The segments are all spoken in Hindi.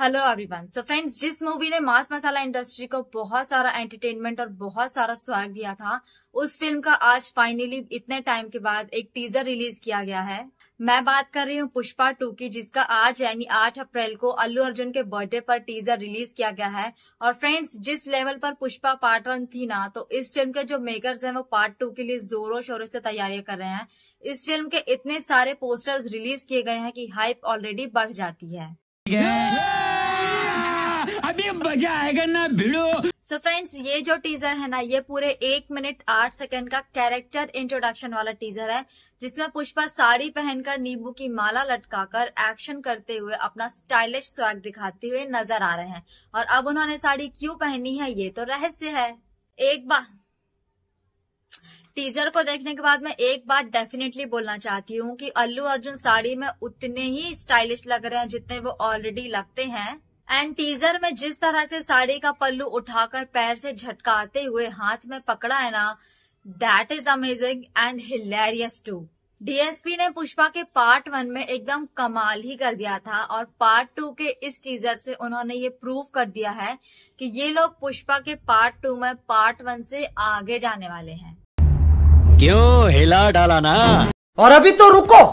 हेलो एवरीवन सो फ्रेंड्स जिस मूवी ने मांस मसाला इंडस्ट्री को बहुत सारा एंटरटेनमेंट और बहुत सारा स्वाग दिया था उस फिल्म का आज फाइनली इतने टाइम के बाद एक टीजर रिलीज किया गया है मैं बात कर रही हूँ पुष्पा टू की जिसका आज यानी 8 अप्रैल को अल्लू अर्जुन के बर्थडे पर टीजर रिलीज किया गया है और फ्रेंड्स जिस लेवल पर पुष्पा पार्ट वन थी ना तो इस फिल्म के जो मेकर्स हैं वो पार्ट टू के लिए जोरों शोरों से तैयारियां कर रहे हैं इस फिल्म के इतने सारे पोस्टर्स रिलीज किए गए हैं कि हाइप ऑलरेडी बढ़ जाती है yeah! अभी मजा आएगा ना भिड़ो सो फ्रेंड्स ये जो टीजर है ना ये पूरे एक मिनट आठ सेकंड का कैरेक्टर इंट्रोडक्शन वाला टीजर है जिसमें पुष्पा साड़ी पहनकर नींबू की माला लटकाकर एक्शन करते हुए अपना स्टाइलिश स्वैग दिखाते हुए नजर आ रहे हैं और अब उन्होंने साड़ी क्यों पहनी है ये तो रहस्य है एक बार टीजर को देखने के बाद मैं एक बात डेफिनेटली बोलना चाहती हूँ की अल्लू अर्जुन साड़ी में उतने ही स्टाइलिश लग रहे हैं जितने वो ऑलरेडी लगते हैं एंड टीजर में जिस तरह से साड़ी का पल्लू उठाकर पैर से झटकाते हुए हाथ में पकड़ा है ना that is amazing and hilarious too DSP ने पुष्पा के पार्ट वन में एकदम कमाल ही कर दिया था और पार्ट टू के इस टीजर से उन्होंने ये प्रूव कर दिया है कि ये लोग पुष्पा के पार्ट टू में पार्ट वन से आगे जाने वाले हैं क्यों हिला डाला ना और अभी तो रुको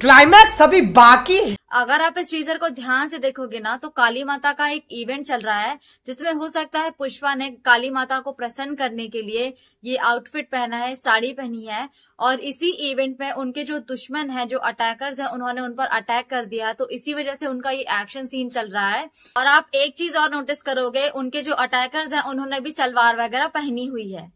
क्लाइमैक्स अभी बाकी अगर आप इस टीजर को ध्यान से देखोगे ना तो काली माता का एक इवेंट चल रहा है जिसमें हो सकता है पुष्पा ने काली माता को प्रसन्न करने के लिए ये आउटफिट पहना है साड़ी पहनी है और इसी इवेंट में उनके जो दुश्मन हैं जो अटैकर्स हैं उन्होंने उन पर अटैक कर दिया तो इसी वजह से उनका ये एक्शन सीन चल रहा है और आप एक चीज और नोटिस करोगे उनके जो अटैकर्स है उन्होंने भी सलवार वगैरह पहनी हुई है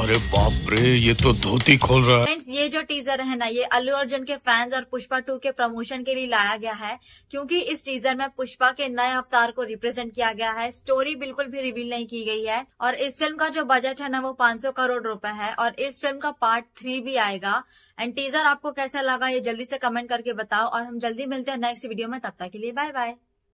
अरे बाप रे ये तो धोती खोल रहा है फ्रेंड्स ये जो टीजर है ना ये अल्लू अर्जुन के फैंस और पुष्पा टू के प्रमोशन के लिए लाया गया है क्योंकि इस टीजर में पुष्पा के नए अवतार को रिप्रेजेंट किया गया है स्टोरी बिल्कुल भी रिवील नहीं की गई है और इस फिल्म का जो बजट है ना वो पांच करोड़ रूपए है और इस फिल्म का पार्ट थ्री भी आएगा एंड टीजर आपको कैसा लगा ये जल्दी से कमेंट करके बताओ और हम जल्दी मिलते हैं नेक्स्ट वीडियो में तब तक के लिए बाय बाय